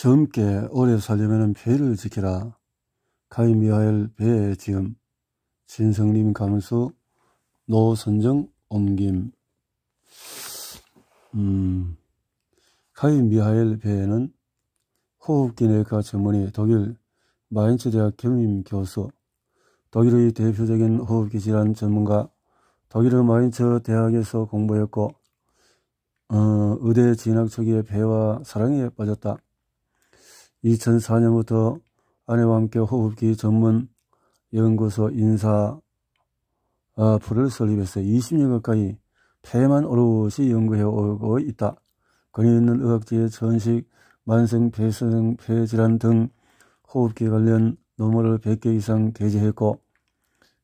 젊게 오래 살려면 배를 지키라. 가위 미하엘 배에 지음. 진성님 감수 노선정 옮김. 음, 가위 미하엘 배에는 호흡기내과 전문의 독일 마인츠 대학 겸임 교수, 독일의 대표적인 호흡기 질환 전문가, 독일의 마인츠 대학에서 공부했고, 어, 의대 진학 초기에 배와 사랑에 빠졌다. 2004년부터 아내와 함께 호흡기 전문 연구소 인사 아, 부를 설립해서 20년 가까이 폐만 오롯이 연구해 오고 있다. 권위 있는 의학의 전식, 만성 폐성, 폐질환 등 호흡기 관련 논문을 100개 이상 게재했고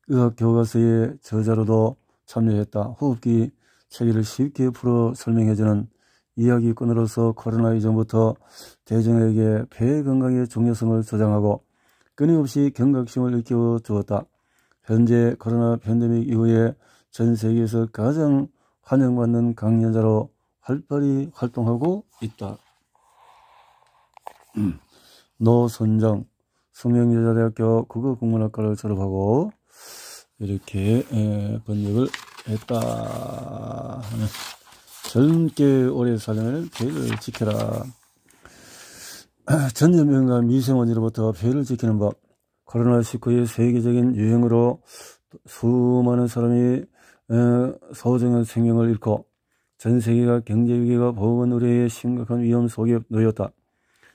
의학 교과서의 저자로도 참여했다. 호흡기 체계를 쉽게 풀어 설명해주는 이야기꾼으로서 코로나 이전부터 대중에게 폐 건강의 중요성을 주장하고 끊임없이 경각심을 일깨워 주었다. 현재 코로나 팬데믹 이후에 전 세계에서 가장 환영받는 강연자로 활발히 활동하고 있다. 음. 노선정 성명여자대학교 국어국문학과를 졸업하고 이렇게 번역을 했다 하는 네. 젊게 오래 살려면 죄를 지켜라. 전염병과 미세먼지로부터 배를 지키는 법. 코로나19의 세계적인 유행으로 수많은 사람이 어, 소중한 생명을 잃고 전 세계가 경제위기가 보은 우리의 심각한 위험 속에 놓였다.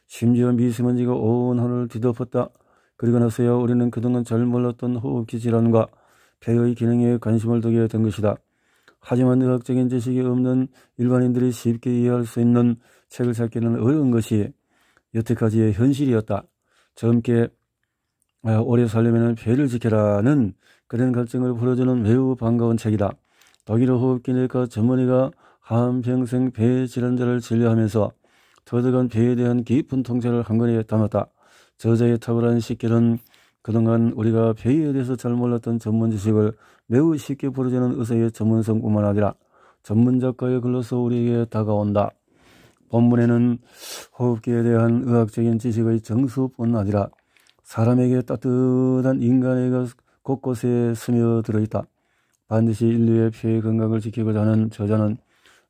심지어 미세먼지가 온 하늘을 뒤덮었다. 그리고 나서야 우리는 그동안 잘 몰랐던 호흡기 질환과 폐의 기능에 관심을 두게 된 것이다. 하지만 의학적인 지식이 없는 일반인들이 쉽게 이해할 수 있는 책을 찾기는 어려운 것이 여태까지의 현실이었다. 젊게 아, 오래 살려면 배를 지켜라는 그런 갈증을 풀어주는 매우 반가운 책이다. 독일 호흡기내과 전문의가 한평생 배 질환자를 진료하면서 터득한 배에 대한 깊은 통찰을 한 권에 담았다. 저자의 탁월한 식견은 그동안 우리가 배에 대해서 잘 몰랐던 전문 지식을 매우 쉽게 부러지는 의사의 전문성뿐만 아니라 전문 작가의 글로서 우리에게 다가온다. 본문에는 호흡기에 대한 의학적인 지식의 정수뿐 아니라 사람에게 따뜻한 인간의가 곳곳에 스며들어 있다. 반드시 인류의 피해 건강을 지키고자 하는 저자는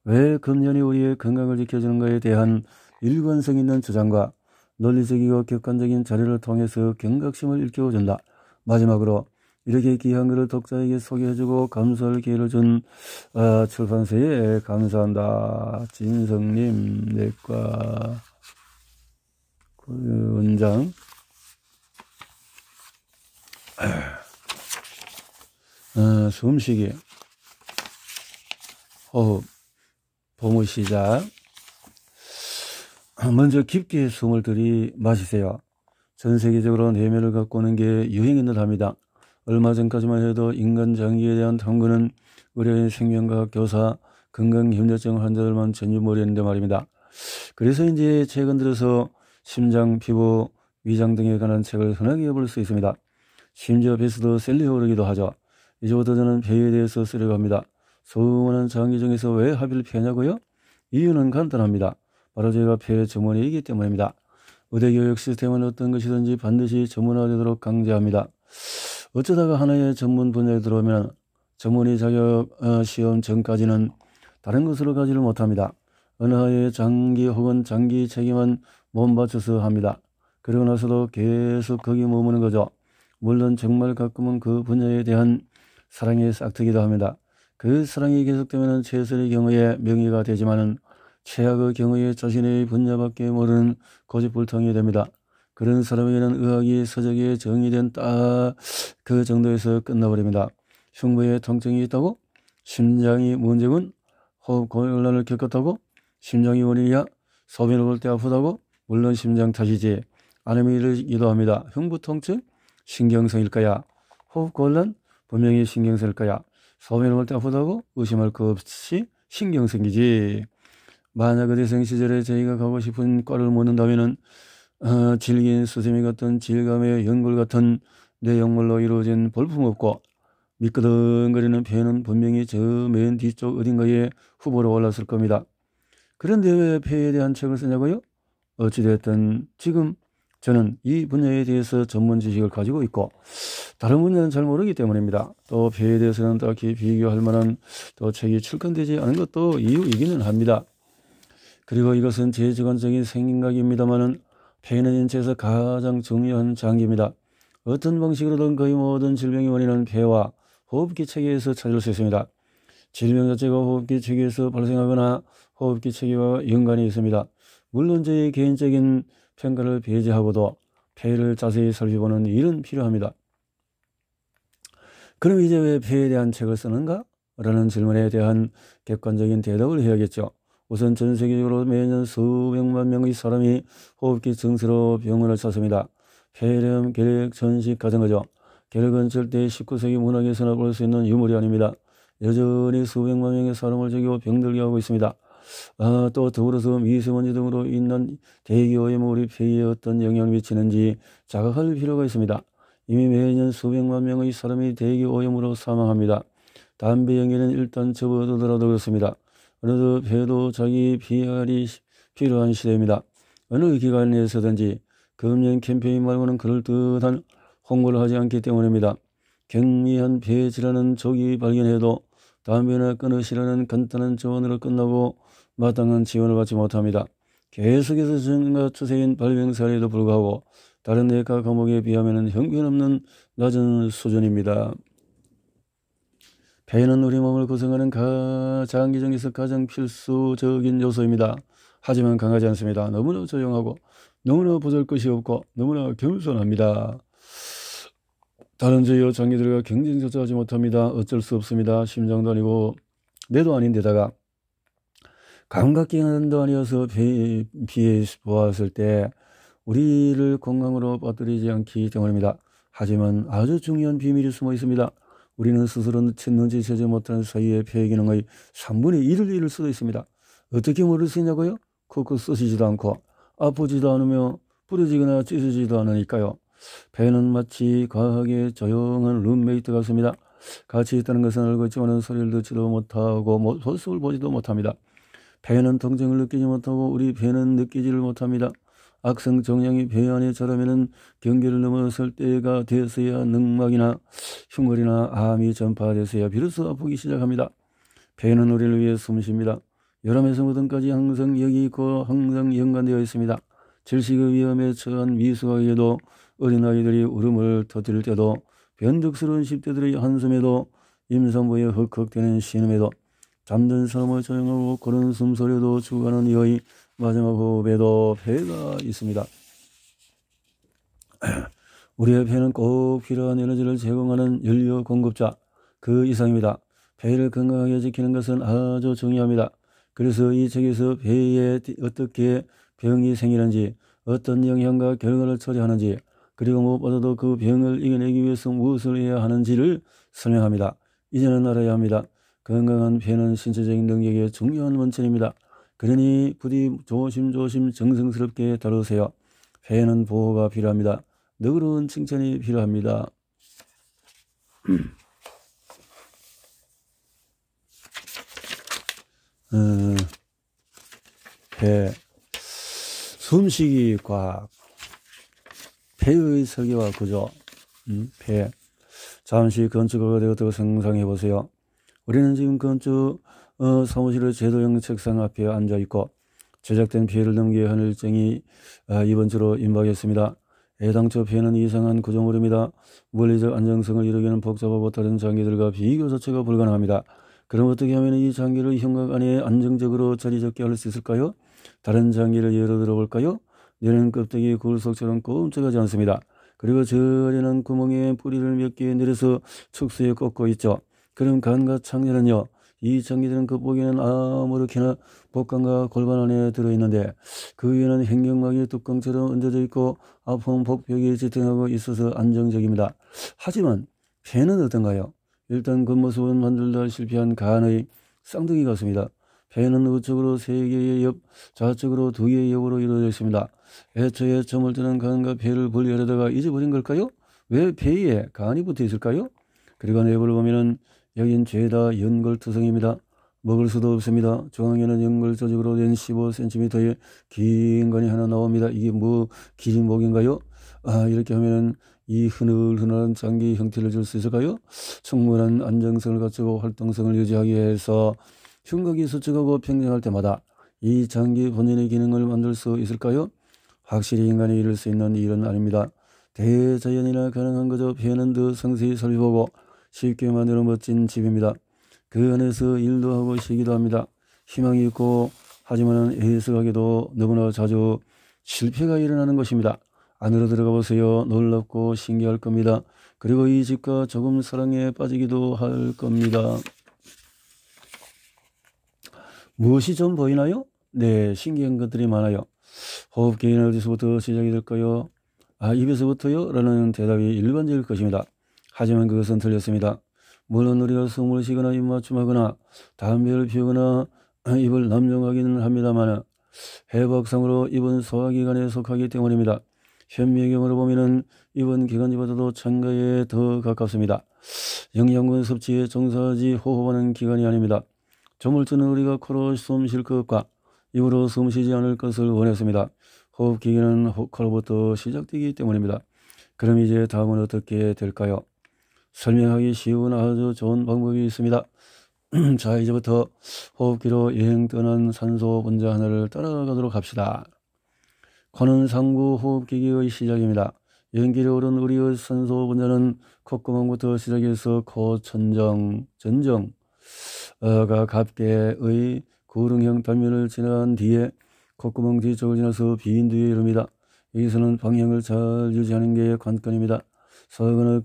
왜 금년이 우리의 건강을 지켜주는가에 대한 일관성 있는 주장과 논리적이고 객관적인 자료를 통해서 경각심을 일깨워준다. 마지막으로 이렇게 귀한 글을 독자에게 소개해주고 감사할 기회를 준 아, 어, 출판사에 감사한다. 진성님, 내과 원장. 아, 숨쉬기. 호흡. 보무 시작. 먼저 깊게 숨을 들이마시세요. 전 세계적으로 내면을 가꾸는 게 유행인 듯 합니다. 얼마 전까지만 해도 인간 장기에 대한 탐구는 의료인 생명과학 교사 건강염려증 환자들만 전유몰이했는데 말입니다. 그래서 이제 최근 들어서 심장, 피부, 위장 등에 관한 책을 흔하게 볼 수 있습니다. 심지어 베스도 셀리어 오르기도 하죠. 이제부터 저는 배에 대해서 쓰려고 합니다. 소원한 장기 중에서 왜 합의를 피하냐고요? 이유는 간단합니다. 바로 저희가 폐의 전문이기 의 때문입니다. 의대 교육 시스템은 어떤 것이든지 반드시 전문화되도록 강제합니다. 어쩌다가 하나의 전문 분야에 들어오면 전문의 자격 어, 시험 전까지는 다른 것으로 가지를 못합니다. 어느 하의 장기 혹은 장기 책임은 못 맞춰서 합니다. 그러고 나서도 계속 거기 머무는 거죠. 물론 정말 가끔은 그 분야에 대한 사랑이 싹트기도 합니다. 그 사랑이 계속되면 최선의 경우에 명예가 되지만은 최악의 경우에 자신의 분야밖에 모르는 고집불통이 됩니다. 그런 사람에게는 의학이 서적에 정의된 딱그 정도에서 끝나버립니다. 흉부에 통증이 있다고 심장이 문제군 호흡 곤란을 겪었다고 심장이 원인이야 소변을 볼 때 아프다고 물론 심장 탓이지 아내미를 유도합니다. 흉부 통증 신경성일 거야. 호흡 곤란 분명히 신경성일 거야. 소변을 볼 때 아프다고 의심할 것 없이 신경성이지. 만약 의대생 시절에 저희가 가고 싶은 과를 묻는다면은 어, 질긴 수세미 같은 질감의 연골 같은 뇌 연골로 이루어진 볼품없고 미끄덩거리는 폐는 분명히 저 맨 뒤쪽 어딘가에 후보로 올랐을 겁니다. 그런데 왜 폐에 대한 책을 쓰냐고요? 어찌됐든 지금 저는 이 분야에 대해서 전문 지식을 가지고 있고 다른 분야는 잘 모르기 때문입니다. 또 폐에 대해서는 딱히 비교할 만한 또 책이 출간되지 않은 것도 이유이기는 합니다. 그리고 이것은 제 주관적인 생각입니다만은 폐는 인체에서 가장 중요한 장기입니다. 어떤 방식으로든 거의 모든 질병의 원인은 폐와 호흡기 체계에서 찾을 수 있습니다. 질병 자체가 호흡기 체계에서 발생하거나 호흡기 체계와 연관이 있습니다. 물론 제 개인적인 평가를 배제하고도 폐를 자세히 살펴보는 일은 필요합니다. 그럼 이제 왜 폐에 대한 책을 쓰는가? 라는 질문에 대한 객관적인 대답을 해야겠죠. 우선 전 세계적으로 매년 수백만 명의 사람이 호흡기 증세로 병원을 찾습니다. 폐렴, 계핵 전식 가정거죠. 계핵은 절대 19세기 문학에서나 볼 수 있는 유물이 아닙니다. 여전히 수백만 명의 사람을 죽이고 병들게 하고 있습니다. 아, 또 더불어서 미세먼지 등으로 있는 대기 오염물이 폐에 어떤 영향을 미치는지 자각할 필요가 있습니다. 이미 매년 수백만 명의 사람이 대기 오염으로 사망합니다. 담배 연기는 일단 접어두더라도 그렇습니다. 어느 덧 배도 자기 비활이 필요한 시대입니다. 어느 기관에서든지 금융 캠페인 말고는 그럴듯한 홍보를 하지 않기 때문입니다. 경미한 배지라는 조기 발견해도 담배나 끊으시라는 간단한 조언으로 끝나고 마땅한 지원을 받지 못합니다. 계속해서 증가 추세인 발병 사례에도 불구하고 다른 내과 과목에 비하면 형편없는 낮은 수준입니다. 해는 우리 몸을 구성하는 가장 기정에서 가장 필수적인 요소입니다. 하지만 강하지 않습니다. 너무나 조용하고 너무나 보잘 것이 없고 너무나 겸손합니다. 다른 저희와 장기들과 경쟁조차 하지 못합니다. 어쩔 수 없습니다. 심장도 아니고 뇌도 아닌데다가 감각기관도 아니어서 비, 비해 보았을 때 우리를 건강으로 빠뜨리지 않기 때문입니다. 하지만 아주 중요한 비밀이 숨어 있습니다. 우리는 스스로 친는지 세지 못하는 사이에 폐 기능의 3분의 1을 잃을 수도 있습니다. 어떻게 모를 수 있냐고요? 코거 쓰시지도 않고 아프지도 않으며 부러지거나 찢어지지도 않으니까요. 배는 마치 과하게 조용한 룸메이트 같습니다. 같이 있다는 것은 알고 있지만 소리를 듣지도 못하고 모습을 뭐, 보지도 못합니다. 배는 통증을 느끼지 못하고 우리 배는 느끼지를 못합니다. 악성 정령이 배 안에 저러면은 경계를 넘어설 때가 되었어야 능막이나 흉물이나 암이 전파되서야 비로소 아프기 시작합니다. 배는 우리를 위해 숨쉽니다. 여름에서 무등까지 항상 여기 있고 항상 연관되어 있습니다. 질식의 위험에 처한 미숙하게도 어린아이들이 울음을 터뜨릴 때도 변덕스러운 십대들의 한숨에도 임산부의 헉헉대는 신음에도 잠든 사람의 조용하고 그런 숨소리도 주가는 여의 마지막 호흡에도 폐가 있습니다. 우리의 폐는 꼭 필요한 에너지를 제공하는 연료 공급자 그 이상입니다. 폐를 건강하게 지키는 것은 아주 중요합니다. 그래서 이 책에서 폐에 어떻게 병이 생기는지 어떤 영향과 결과를 처리하는지 그리고 무엇보다도 그 병을 이겨내기 위해서 무엇을 해야 하는지를 설명합니다. 이제는 알아야 합니다. 건강한 폐는 신체적인 능력의 중요한 원천입니다. 그러니 부디 조심조심 정성스럽게 다루세요. 회는 보호가 필요합니다. 너그러운 칭찬이 필요합니다. 음, 숨쉬기 과학, 배의 설계와 구조, 음, 배. 잠시 건축가 되었다고 상상해 보세요. 우리는 지금 건축 어, 사무실의 제도형 책상 앞에 앉아 있고 제작된 피해를 넘기게 한 일정이 아, 이번 주로 임박했습니다. 해당처 피해는 이상한 구조물입니다. 물리적 안정성을 이루기는 복잡하고 다른 장기들과 비교 자체가 불가능합니다. 그럼 어떻게 하면 이 장기를 형광 안에 안정적으로 자리 잡게 할 수 있을까요? 다른 장기를 예로 들어볼까요? 내는 리 껍데기 굴속처럼 꼼짝하지 않습니다. 그리고 저리는 구멍에 뿌리를 몇 개 내려서 축수에 꽂고 있죠. 그럼 간과 창렬은요 이 정기들은 그 보기에는 아무렇게나 복강과 골반 안에 들어있는데 그 위에는 행경막이 뚜껑처럼 얹어져 있고 아픈 복벽이 지탱하고 있어서 안정적입니다. 하지만 폐는 어떤가요? 일단 그 모습은 만들다 실패한 간의 쌍둥이 같습니다. 폐는 우측으로 세 개의 옆, 좌측으로 두 개의 옆으로 이루어져 있습니다. 애초에 점을 뜨는 간과 폐를 분리하려다가 잊어버린 걸까요? 왜 폐에 간이 붙어 있을까요? 그리고 내부를 보면은 여긴 죄다 연골투성입니다. 먹을 수도 없습니다. 중앙에는 연골조직으로 된 15cm의 긴 건이 하나 나옵니다. 이게 뭐 기린목인가요? 아 이렇게 하면은 이 흐늘흐늘한 장기 형태를 줄 수 있을까요? 충분한 안정성을 갖추고 활동성을 유지하기 위해서 흉곽이 수축하고 평정할 때마다 이 장기 본인의 기능을 만들 수 있을까요? 확실히 인간이 이룰 수 있는 일은 아닙니다. 대자연이나 가능한 거죠 표현은 더 상세히 살펴보고 쉽게 만들어 멋진 집입니다. 그 안에서 일도 하고 쉬기도 합니다. 희망이 있고 하지만 애석하게도 너무나 자주 실패가 일어나는 것입니다. 안으로 들어가 보세요. 놀랍고 신기할 겁니다. 그리고 이 집과 조금 사랑에 빠지기도 할 겁니다. 무엇이 좀 보이나요? 네, 신기한 것들이 많아요. 호흡기는 어디서부터 시작이 될까요? 아, 입에서부터요? 라는 대답이 일반적일 것입니다. 하지만 그것은 틀렸습니다. 물론 우리가 숨을 쉬거나 입맞춤하거나 담배를 피우거나 입을 남용하기는 합니다만 해박상으로 입은 소화기관에 속하기 때문입니다. 현미경으로 보면 입은 기관지보다도 창가에 더 가깝습니다. 영양분 섭취에 종사하지 호흡하는 기관이 아닙니다. 조물주는 우리가 코로 숨 쉴 것과 입으로 숨 쉬지 않을 것을 원했습니다. 호흡기기는 호흡 코로부터 시작되기 때문입니다. 그럼 이제 다음은 어떻게 될까요? 설명하기 쉬운 아주 좋은 방법이 있습니다. 자, 이제부터 호흡기로 여행 떠난 산소 분자 하나를 따라가도록 합시다. 코는 상부 호흡기기의 시작입니다. 연기력으로는 우리의 산소 분자는 콧구멍부터 시작해서 코 천정, 전정, 어가 갑계의 구릉형 단면을 지난 뒤에 콧구멍 뒤쪽을 지나서 비인두에 이릅니다. 여기서는 방향을 잘 유지하는 게 관건입니다. 사근의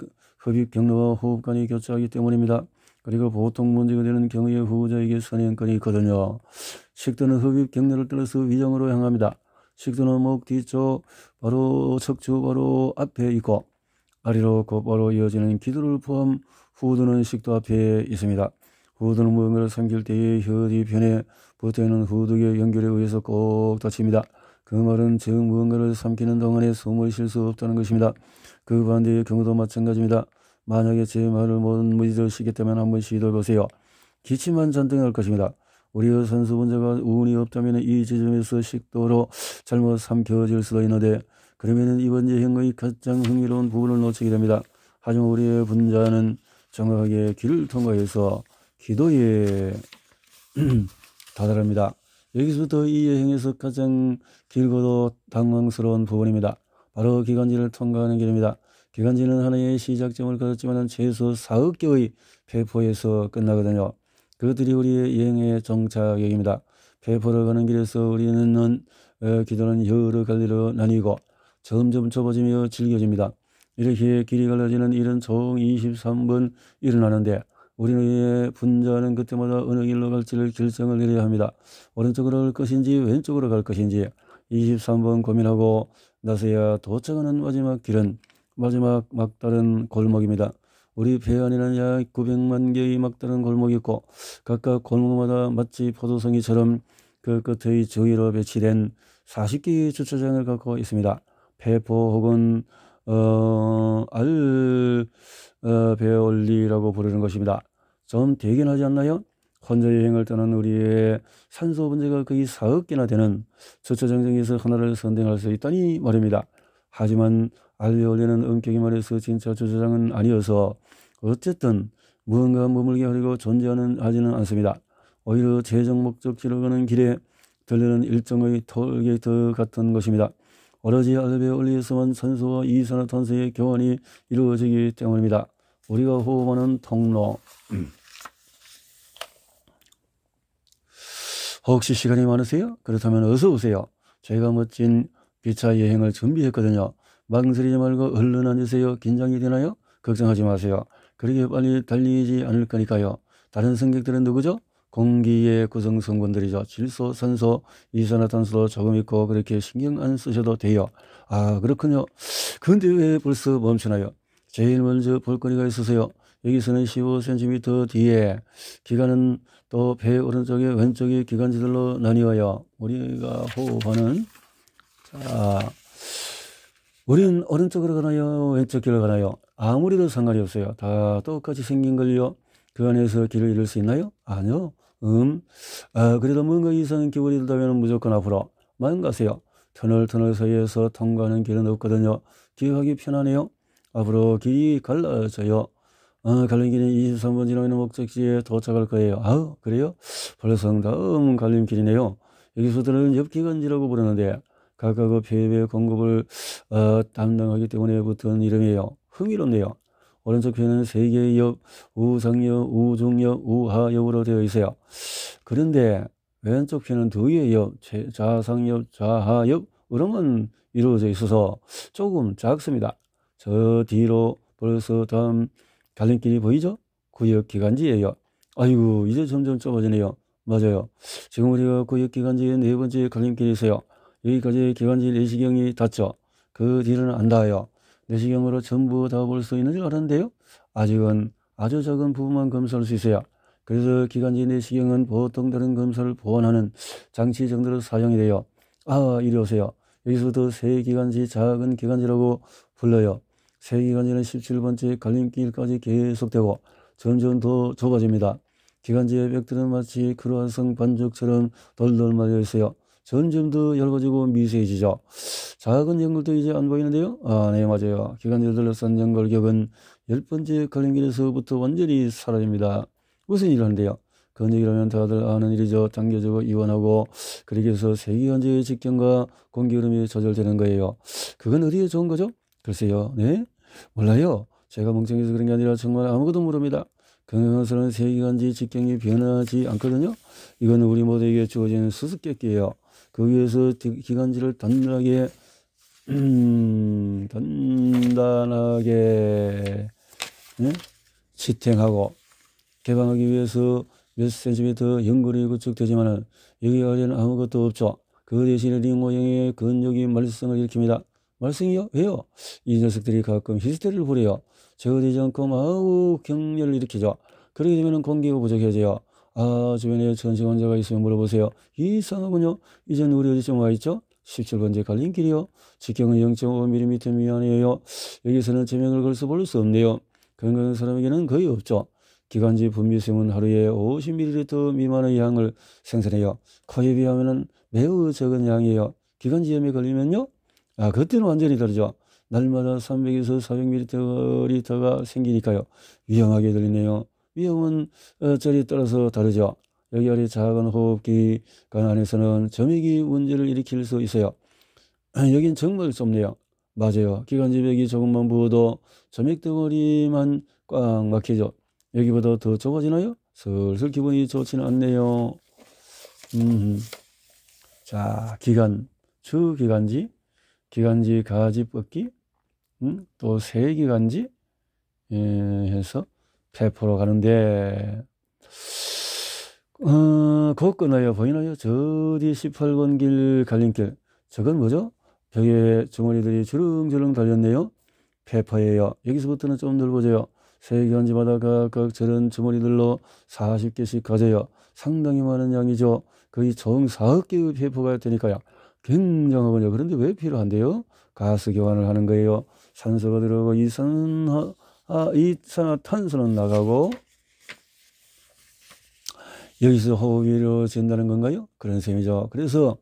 흡입 경로와 호흡관이 교차하기 때문입니다. 그리고 보통 문제가 되는 경우에 후보자에게 선행권이 있거든요. 식도는 흡입 경로를 따라서 위장으로 향합니다. 식도는 목 뒤쪽 바로 척추 바로 앞에 있고 아래로 곧바로 이어지는 기도를 포함 후두는 식도 앞에 있습니다. 후두는 무언가를 삼킬 때의 혀뒤편에 붙어있는 후두의 연결에 의해서 꼭 닫힙니다. 그 말은 즉 무언가를 삼키는 동안에 숨을 쉴 수 없다는 것입니다. 그 반대의 경우도 마찬가지입니다. 만약에 제 말을 못 믿으시기 때문에 한번 시도해 보세요. 기침만 잔뜩 날 것입니다. 우리 선수 문제가 운이 없다면 이 지점에서 식도로 잘못 삼켜질 수도 있는데 그러면 이번 여행의 가장 흥미로운 부분을 놓치게 됩니다. 하지만 우리의 분자는 정확하게 길을 통과해서 기도에 다다릅니다. 여기서부터 이 여행에서 가장 길고도 당황스러운 부분입니다. 바로 기관지를 통과하는 길입니다. 기간지는 하나의 시작점을 가졌지만 최소 4억 개의 배포에서 끝나거든요. 그것들이 우리의 여행의 정착역입니다. 배포를 가는 길에서 우리는 어, 기도는 여러 갈리로 나뉘고 점점 좁아지며 질겨집니다. 이렇게 길이 갈라지는 일은 총 23번 일어나는데 우리는 분자는 그때마다 어느 길로 갈지를 결정을 내려야 합니다. 오른쪽으로 갈 것인지 왼쪽으로 갈 것인지 23번 고민하고 나서야 도착하는 마지막 길은 마지막 막다른 골목입니다. 우리 배안에는 약 900만 개의 막다른 골목이 있고 각각 골목마다 마치 포도송이처럼 그 끝의 주위로 배치된 40개의 주차장을 갖고 있습니다. 배포 혹은 어, 알 어, 배올리라고 부르는 것입니다. 좀 대견하지 않나요? 혼자 여행을 떠난 우리의 산소 문제가 거의 사억 개나 되는 주차장중에서 하나를 선택할 수 있다니 말입니다. 하지만 알리 올리는 음격이 말해서 진짜 주차장은 아니어서 어쨌든 무언가 머물게 하려고 존재하는 하지는 않습니다. 오히려 재정 목적지로 가는 길에 들리는 일종의 톨게이트 같은 것입니다. 오로지 알베 올리에서만 산소와 이산화탄소의 교환이 이루어지기 때문입니다. 우리가 호흡하는 통로. 혹시 시간이 많으세요? 그렇다면 어서 오세요. 제가 멋진 기차 여행을 준비했거든요. 망설이지 말고 얼른 앉으세요. 긴장이 되나요? 걱정하지 마세요. 그렇게 빨리 달리지 않을 거니까요. 다른 승객들은 누구죠? 공기의 구성 성분들이죠. 질소, 산소, 이산화탄소도 조금 있고 그렇게 신경 안 쓰셔도 돼요. 아 그렇군요. 그런데 왜 벌써 멈추나요? 제일 먼저 볼거리가 있으세요. 여기서는 15cm 뒤에 기관은 또 배 오른쪽에 왼쪽에 기관지들로 나뉘어요. 우리가 호흡하는 자 우린 오른쪽으로 가나요? 왼쪽 길로 가나요? 아무리도 상관이 없어요. 다 똑같이 생긴 걸요. 그 안에서 길을 잃을 수 있나요? 아니요. 음. 아, 그래도 뭔가 이상한 기분이 들다면 무조건 앞으로 만 가세요. 터널 터널 사이에서 통과하는 길은 없거든요. 기억하기 편하네요. 앞으로 길이 갈라져요. 아, 갈림길은 23번 지나가는 목적지에 도착할 거예요. 아우, 그래요? 벌써 다음 갈림길이네요. 여기서 들은 옆기간지라고 부르는데 각각의 배의 공급을 어, 담당하기 때문에 붙은 이름이에요. 흥미롭네요. 오른쪽 편은 세계의 역, 우상역, 우중역, 우하역으로 되어 있어요. 그런데 왼쪽 편은 두 개의 역, 좌상역, 좌하역으로만 이루어져 있어서 조금 작습니다. 저 뒤로 벌써 다음 갈림길이 보이죠? 구역기관지예요 아이고 이제 점점 좁아지네요. 맞아요. 지금 우리가 구역기관지의네 번째 갈림길이 있어요. 여기까지 기관지 내시경이 닿죠. 그 뒤로는 안 닿아요. 내시경으로 전부 다 볼 수 있는 줄 알았는데요. 아직은 아주 작은 부분만 검사할 수 있어요. 그래서 기관지 내시경은 보통 다른 검사를 보완하는 장치 정도로 사용이 돼요. 아, 이리 오세요. 여기서도터 세기관지, 작은 기관지라고 불러요. 세기관지는 17번째 갈림길까지 계속되고 점점 더 좁아집니다. 기관지의 벽들은 마치 크로아성 반죽처럼 돌돌 말려 있어요. 점점 더 얇아지고 미세해지죠. 작은 연골도 이제 안 보이는데요. 아, 네, 맞아요. 기관지를 둘러싼 연골격은 열 번째 걸림길에서부터 완전히 사라집니다. 무슨 일을 하는데요? 건육기라면 다들 아는 일이죠. 당겨지고 이완하고 그렇게해서 세기관지의 직경과 공기 흐름이 조절되는 거예요. 그건 어디에 좋은 거죠? 글쎄요. 네? 몰라요. 제가 멍청해서 그런 게 아니라 정말 아무것도 모릅니다. 건강스러운 세기관지 직경이 변하지 않거든요. 이건 우리 모두에게 주어진 수수께끼예요. 거기에서 기관지를 단단하게 음, 단단하게 예? 지탱하고 개방하기 위해서 몇 센티미터 연골이 구축되지만은 여기 아래는 아무것도 없죠. 그 대신에 링모형의 근육이 말썽을 일으킵니다. 말썽이요? 왜요? 이 녀석들이 가끔 히스테리를 부려요. 제어되지 않고 마우 경련을 일으키죠. 그렇게 되면 공기가 부족해져요. 아, 주변에 전신 환자가 있으면 물어보세요. 이상업은요 이젠 우리 어디쯤 와 있죠? 17번째 갈림 길이요. 직경은 0.5mm 미만이에요. 여기서는 제명을 걸 수 볼 수 없네요. 건강한 사람에게는 거의 없죠. 기관지 분비수은 하루에 50ml 미만의 양을 생산해요. 코에 비하면 매우 적은 양이에요. 기관지염에 걸리면요? 아, 그때는 완전히 다르죠. 날마다 300에서 400ml가 생기니까요. 위험하게 들리네요. 위험은 어, 절에 따라서 다르죠. 여기아래 작은 호흡기 간안에서는 점액이 문제를 일으킬 수 있어요. 여긴 정말 좁네요. 맞아요. 기관지벽이 조금만 부어도 점액 덩어리만 꽉 막히죠. 여기보다 더 좁아지나요? 슬슬 기분이 좋지는 않네요. 음. 자, 기관, 주 기관지, 기관지 가지 뻗기 음? 또 세기관지 예, 해서 페포로 가는데, 어, 그것 끊어요. 보이나요? 저 뒤 18번 길 갈림길. 저건 뭐죠? 벽에 주머니들이 주렁주렁 달렸네요. 페퍼예요. 여기서부터는 좀 넓어져요. 세계현지마다 각각 저런 주머니들로 40개씩 가져요. 상당히 많은 양이죠. 거의 총 4억개의 페퍼가 되니까요. 굉장하군요. 그런데 왜 필요한데요? 가스 교환을 하는 거예요. 산소가 들어가고 이산화 아, 이 탄소는 나가고 여기서 호흡이 이루어진다는 건가요? 그런 셈이죠. 그래서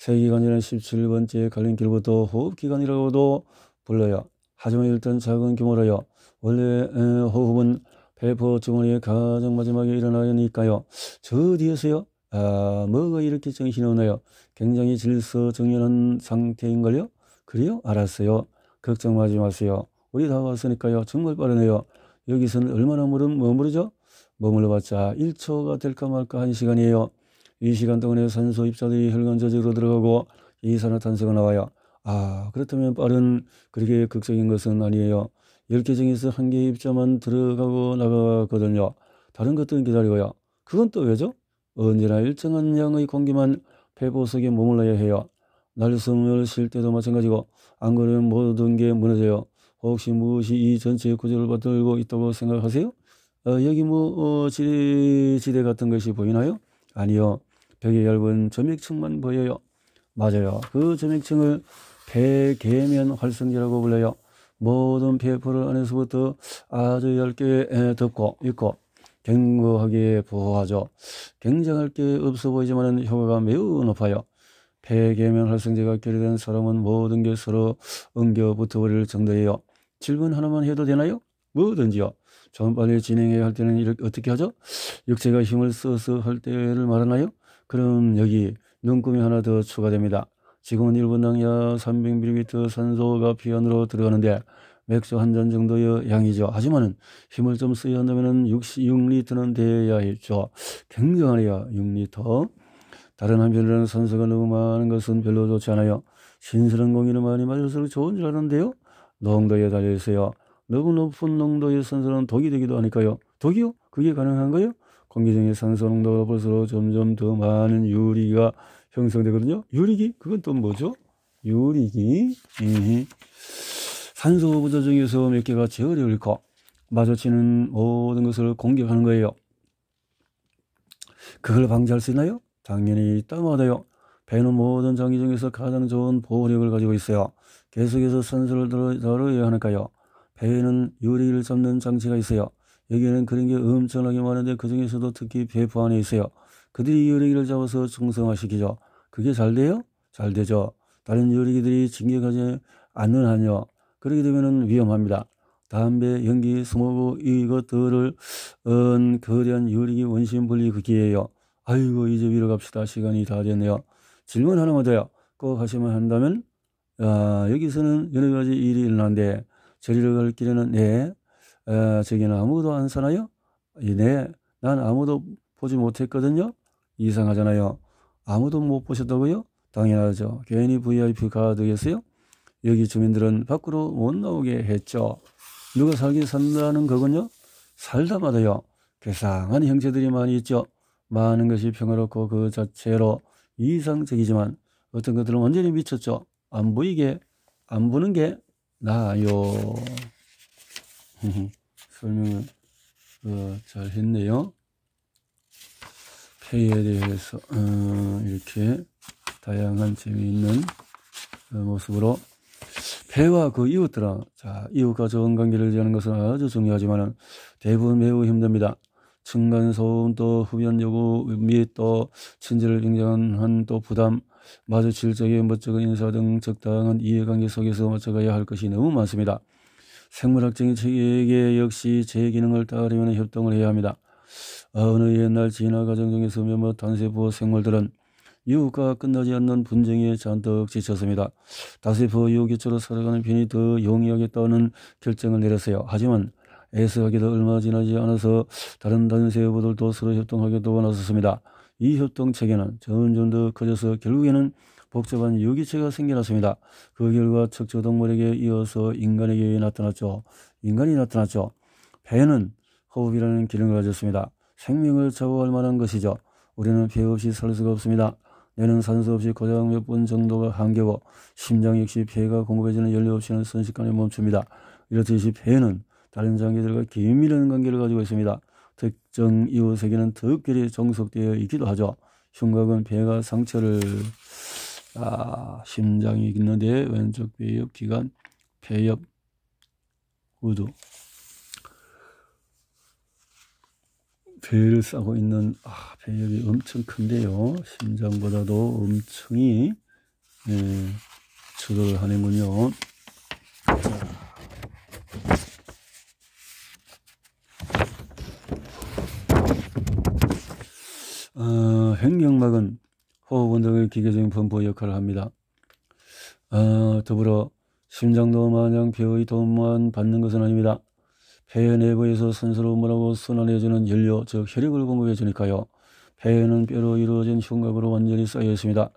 세기관이라는 17번째 갈림길부터 호흡기관이라고도 불러요. 하지만 일단 작은 규모로요. 원래 에, 어, 호흡은 배포 주머니의 가장 마지막에 일어나니까요. 저 뒤에서요. 아, 뭐가 이렇게 정신이 오나요? 굉장히 질서 정연한 상태인걸요? 그래요? 알았어요. 걱정하지 마세요. 거의 다 왔으니까요. 정말 빠르네요. 여기서는 얼마나 머름, 뭐 머무르죠? 머물러봤자 1초가 될까 말까 한 시간이에요. 이 시간 동안에 산소 입자들이 혈관 조직으로 들어가고 이산화탄소가 나와요. 아, 그렇다면 빠른, 그렇게 극적인 것은 아니에요. 10개 중에서 한 개의 입자만 들어가고 나가거든요. 다른 것들은 기다리고요. 그건 또 왜죠? 언제나 일정한 양의 공기만 폐보 속에 머물러야 해요. 날숨을 쉴 때도 마찬가지고 안 그러면 모든 게 무너져요. 혹시 무엇이 이 전체의 구조를 받들고 있다고 생각하세요? 어, 여기 뭐 어, 지대, 지대 같은 것이 보이나요? 아니요. 벽에 얇은 점액층만 보여요. 맞아요. 그 점액층을 폐계면 활성제라고 불러요. 모든 폐포를 안에서부터 아주 얇게 덮고 있고 견고하게 보호하죠. 굉장할 게 없어 보이지만 효과가 매우 높아요. 폐계면 활성제가 결여된 사람은 모든 게 서로 엉겨 붙어버릴 정도예요. 질문 하나만 해도 되나요? 뭐든지요. 좀 빨리 진행해야 할 때는 이렇게 어떻게 하죠? 육체가 힘을 써서 할 때를 말하나요? 그럼 여기 눈금이 하나 더 추가됩니다. 지금은 1분당 약 300ml 산소가 피 안으로 들어가는데 맥주 한 잔 정도의 양이죠. 하지만은 힘을 좀 써야 한다면 66리터는 돼야 했죠. 굉장하네요. 6리터. 다른 한편으로는 산소가 너무 많은 것은 별로 좋지 않아요. 신선한 공기는 많이 맞을수록 좋은 줄 아는데요. 농도에 달려 있어요. 너무 높은 농도의 산소는 독이 되기도 하니까요. 독이요? 그게 가능한가요? 공기 중에 산소 농도가 볼수록 점점 더 많은 유리가 형성되거든요. 유리기? 그건 또 뭐죠? 유리기. 에이. 예. 산소 부조 중에서 몇 개가 제일 어려울까? 마주치는 모든 것을 공격하는 거예요. 그걸 방지할 수 있나요? 당연히 있다고 하요 배는 모든 장기 중에서 가장 좋은 보호력을 가지고 있어요. 계속해서 선수를 더러 해야 하니까요. 배에는 유리를 잡는 장치가 있어요. 여기에는 그런 게 엄청나게 많은데 그 중에서도 특히 배포 안에 있어요. 그들이 유리기를 잡아서 정성화시키죠. 그게 잘 돼요? 잘 되죠. 다른 유리기들이 진격하지 않는 한요. 그렇게 되면 위험합니다. 담배, 연기, 스모그 이것들을 은 거대한 유리기 원심 분리 극기예요. 아이고 이제 위로 갑시다. 시간이 다 됐네요. 질문 하나만 더요. 꼭 하시면 한다면 어, 여기서는 여러 가지 일이 일어난데 저리를갈 길에는 네, 어, 저기는 아무도 안 사나요? 네, 난 아무도 보지 못했거든요. 이상하잖아요. 아무도 못 보셨다고요? 당연하죠. 괜히 VIP 가드겠어요? 여기 주민들은 밖으로 못 나오게 했죠. 누가 살긴 산다는 거군요? 살다마다요. 괴상한 형제들이 많이 있죠. 많은 것이 평화롭고 그 자체로 이상적이지만 어떤 것들은 완전히 미쳤죠. 안 보이게 안 보는 게 나아요. 설명을 어, 잘 했네요. 페이에 대해서 어, 이렇게 다양한 재미있는 어, 모습으로 배와 그 이웃들아 자 이웃과 좋은 관계를 지하는 것은 아주 중요하지만 대부분 매우 힘듭니다. 층간 소음 또 흡연 요구 및 또 친지를 굉장한 또 부담 마주칠 적에 멋쩍은 인사 등 적당한 이해관계 속에서 맞춰가야 할 것이 너무 많습니다. 생물학적인 체계 역시 제 기능을 따르면 협동을 해야 합니다. 어느 옛날 진화 과정 중에서 몇몇 단세포 생물들은 이웃과 끝나지 않는 분쟁에 잔뜩 지쳤습니다. 다세포 유웃기초로 살아가는 편이 더 용이하겠다는 결정을 내렸어요. 하지만 애써하기도 얼마 지나지 않아서 다른 단세포들도 서로 협동하기도 나섰습니다. 이 협동 체계는 점점 더 커져서 결국에는 복잡한 유기체가 생겨났습니다. 그 결과 척추동물에게 이어서 인간에게 나타났죠. 인간이 나타났죠. 배는 호흡이라는 기능을 가졌습니다. 생명을 좌우할 만한 것이죠. 우리는 배 없이 살 수가 없습니다. 뇌는 산소 없이 고장몇 분 정도가 한계고 심장 역시 폐가 공급해지는 연료 없이는 순식간에 멈춥니다. 이렇듯이 폐는 다른 장기들과 긴밀한 관계를 가지고 있습니다. 정이호세에는 더욱결이 정속되어 있기도 하죠. 흉곽은 배가 상처를 아, 심장이 있는데 왼쪽 배엽 기관 배엽 우두 배를 싸고 있는 아, 배엽이 엄청 큰데요. 심장보다도 엄청히 예, 주도를 하는군요. 등의 기계적인 분포 역할을 합니다. 아, 더불어 심장도 마냥 배의 도움만 받는 것은 아닙니다. 폐 내부에서 스스로 물하고 순환해주는 연료, 즉 혈액을 공급해주니까요. 폐는 뼈로 이루어진 흉곽으로 완전히 쌓여 있습니다.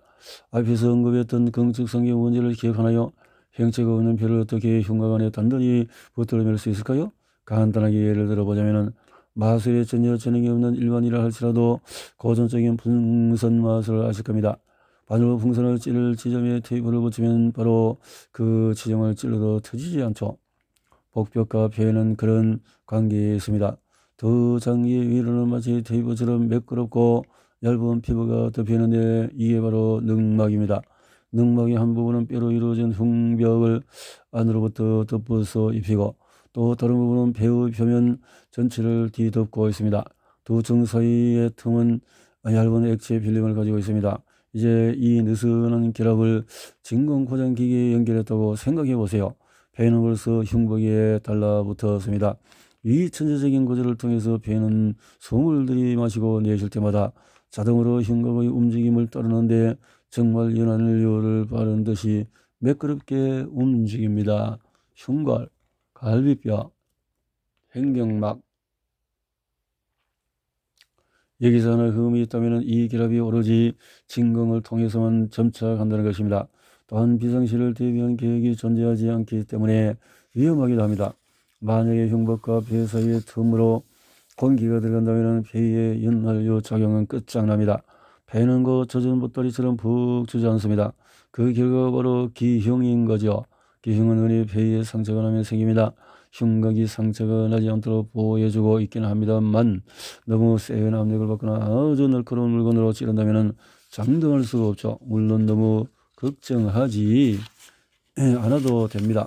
앞에서 언급했던 경직성의 문제를 기억하나요? 형체가 없는 뼈를 어떻게 흉곽 안에 단단히 붙들어낼 수 있을까요? 간단하게 예를 들어보자면 마술에 전혀 재능이 없는 일반이라 할지라도 고전적인 풍선 마술을 아실 겁니다. 바늘로 풍선을 찌를 지점에 테이블을 붙이면 바로 그 지점을 찔러도 터지지 않죠. 복벽과 폐에는 그런 관계에 있습니다. 두 장기의 위로는 마치 테이블처럼 매끄럽고 얇은 피부가 덮이는데 이게 바로 능막입니다. 능막의 한 부분은 뼈로 이루어진 흉벽을 안으로부터 덮어서 입히고 또 다른 부분은 배후 표면 전체를 뒤덮고 있습니다. 두 층 사이의 틈은 얇은 액체 필름을 가지고 있습니다. 이제 이 느슨한 결합을 진공 포장 기기에 연결했다고 생각해 보세요. 배는 벌써 흉보기에 달라붙었습니다. 위 천재적인 구조를 통해서 배는 숨을 들이마시고 내쉴 때마다 자동으로 흉곽의 움직임을 따르는데 정말 연한을 요를 바른 듯이 매끄럽게 움직입니다. 흉곽. 갈비뼈, 횡경막. 여기서는 흠이 있다면 이 기럽이 오로지 진공을 통해서만 점착한다는 것입니다. 또한 비상시를 대비한 계획이 존재하지 않기 때문에 위험하기도 합니다. 만약에 흉복과 배 사이의 틈으로 공기가 들어간다면 배의 연활류 작용은 끝장납니다. 배는 곧 젖은 보따리처럼 푹 주지 않습니다. 그결과 바로 기형인 거죠. 기흉은 흔히 폐에 상처가 나면 생깁니다. 흉곽이 상처가 나지 않도록 보호해주고 있기는 합니다만 너무 세운 압력을 받거나 아주 날카로운 물건으로 찌른다면 장등할 수가 없죠. 물론 너무 걱정하지 예, 않아도 됩니다.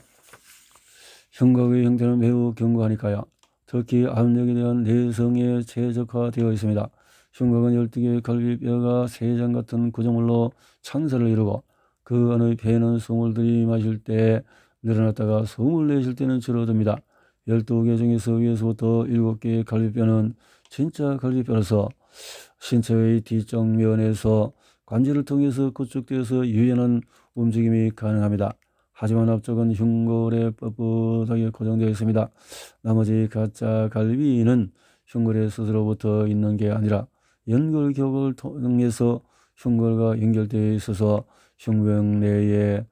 흉곽의 형태는 매우 견고하니까요. 특히 압력에 대한 내성에 최적화되어 있습니다. 흉곽은 12개의 갈비뼈가 세 장 같은 구조물로 창사를 이루고 그 안의 폐는 숨을 들이마실 때 늘어났다가 숨을 내실 때는 줄어듭니다. 열두 개 중에서 위에서부터 일곱 개의 갈비뼈는 진짜 갈비뼈로서 신체의 뒤쪽면에서 관절을 통해서 구축되어서 유연한 움직임이 가능합니다. 하지만 앞쪽은 흉골에 뻣뻣하게 고정되어 있습니다. 나머지 가짜 갈비는 흉골에 스스로부터 있는 게 아니라 연골 격을 통해서 흉골과 연결되어 있어서 흉병 내에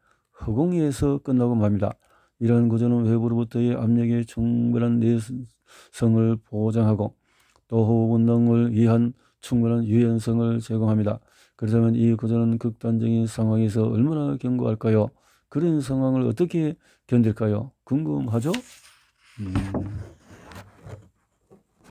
허공에서 끝나고 맙니다. 이러한 구조는 외부로부터의 압력에 충분한 내성을 보장하고 또 호흡운동을 위한 충분한 유연성을 제공합니다. 그렇다면 이 구조는 극단적인 상황에서 얼마나 견고할까요? 그런 상황을 어떻게 견딜까요? 궁금하죠? 음.